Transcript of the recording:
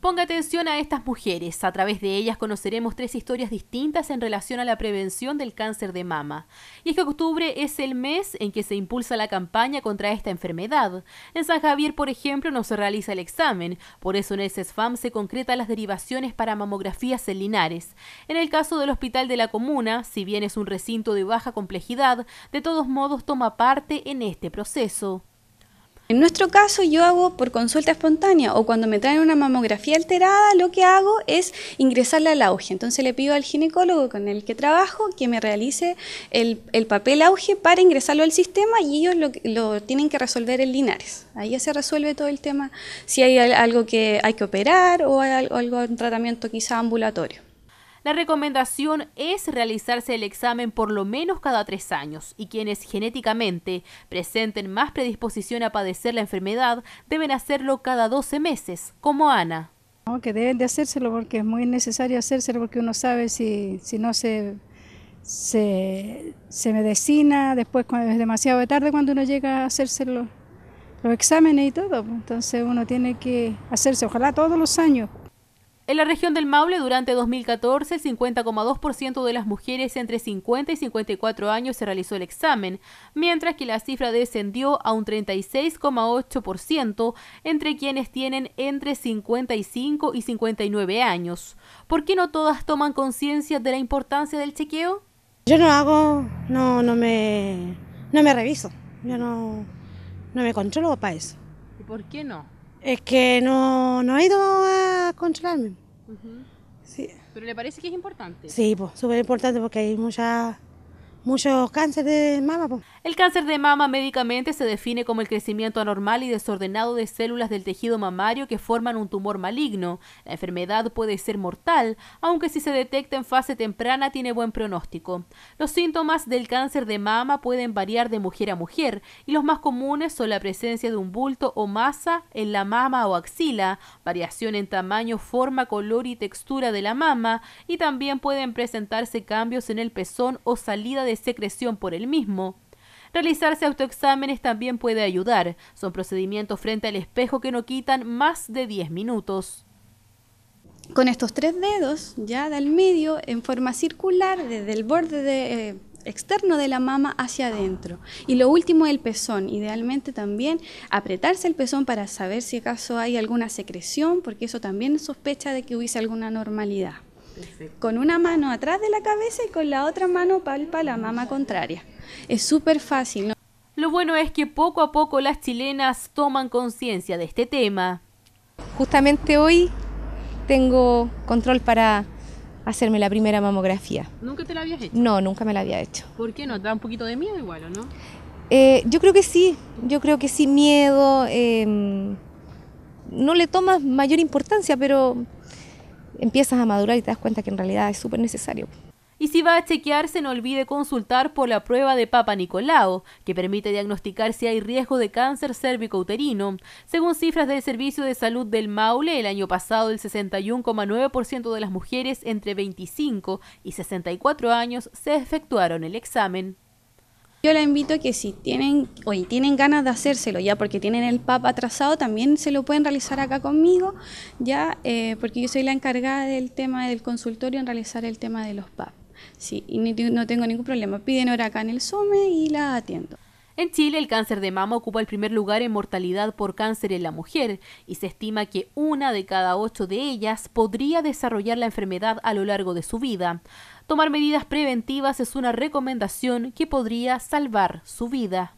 Ponga atención a estas mujeres. A través de ellas conoceremos tres historias distintas en relación a la prevención del cáncer de mama. Y es que octubre es el mes en que se impulsa la campaña contra esta enfermedad. En San Javier, por ejemplo, no se realiza el examen. Por eso en el CESFAM se concretan las derivaciones para mamografías celinares. En el caso del Hospital de la Comuna, si bien es un recinto de baja complejidad, de todos modos toma parte en este proceso. En nuestro caso yo hago por consulta espontánea o cuando me traen una mamografía alterada, lo que hago es ingresarla al auge. Entonces le pido al ginecólogo con el que trabajo que me realice el, papel auge para ingresarlo al sistema y ellos lo, tienen que resolver en Linares. Ahí ya se resuelve todo el tema si hay algo que hay que operar o hay algo, algún tratamiento quizá ambulatorio. La recomendación es realizarse el examen por lo menos cada tres años y quienes genéticamente presenten más predisposición a padecer la enfermedad deben hacerlo cada 12 meses, como Ana. No, que deben de hacérselo porque es muy necesario hacérselo porque uno sabe si, si no se, se, medicina, después cuando es demasiado tarde cuando uno llega a hacérselo los exámenes y todo. Pues. Entonces uno tiene que hacerse, ojalá todos los años. En la región del Maule, durante 2014, el 50,2% de las mujeres entre 50 y 54 años se realizó el examen, mientras que la cifra descendió a un 36,8% entre quienes tienen entre 55 y 59 años. ¿Por qué no todas toman conciencia de la importancia del chequeo? Yo no hago, no, no me, no me reviso, yo no, no me controlo para eso. ¿Y por qué no? Es que no, no he ido a controlarme. sí. ¿Pero le parece que es importante? Sí, pues, súper importante porque hay mucha muchos cánceres de mama. El cáncer de mama médicamente se define como el crecimiento anormal y desordenado de células del tejido mamario que forman un tumor maligno. La enfermedad puede ser mortal, aunque si se detecta en fase temprana tiene buen pronóstico. Los síntomas del cáncer de mama pueden variar de mujer a mujer y los más comunes son la presencia de un bulto o masa en la mama o axila, variación en tamaño, forma, color y textura de la mama y también pueden presentarse cambios en el pezón o salida de de secreción por el mismo. Realizarse autoexámenes también puede ayudar. Son procedimientos frente al espejo que no quitan más de 10 minutos. Con estos tres dedos, ya del medio, en forma circular, desde el borde eh, externo de la mama hacia adentro. Y lo último, el pezón. Idealmente también apretarse el pezón para saber si acaso hay alguna secreción, porque eso también sospecha de que hubiese alguna normalidad. Con una mano atrás de la cabeza y con la otra mano palpa la mama contraria. Es súper fácil. ¿no? Lo bueno es que poco a poco las chilenas toman conciencia de este tema. Justamente hoy tengo control para hacerme la primera mamografía. ¿Nunca te la habías hecho? No, nunca me la había hecho. ¿Por qué no? ¿Te da un poquito de miedo igual no? Eh, yo creo que sí, yo creo que sí, miedo. Eh, no le tomas mayor importancia, pero empiezas a madurar y te das cuenta que en realidad es súper necesario. Y si va a chequearse, no olvide consultar por la prueba de Papa Nicolao, que permite diagnosticar si hay riesgo de cáncer cérvico-uterino. Según cifras del Servicio de Salud del Maule, el año pasado el 61,9% de las mujeres entre 25 y 64 años se efectuaron el examen yo la invito a que si tienen, hoy tienen ganas de hacérselo ya porque tienen el PAP atrasado, también se lo pueden realizar acá conmigo, ya, eh, porque yo soy la encargada del tema del consultorio en realizar el tema de los PAP. Sí, y no tengo ningún problema. Piden hora acá en el SOME y la atiendo. En Chile, el cáncer de mama ocupa el primer lugar en mortalidad por cáncer en la mujer y se estima que una de cada ocho de ellas podría desarrollar la enfermedad a lo largo de su vida. Tomar medidas preventivas es una recomendación que podría salvar su vida.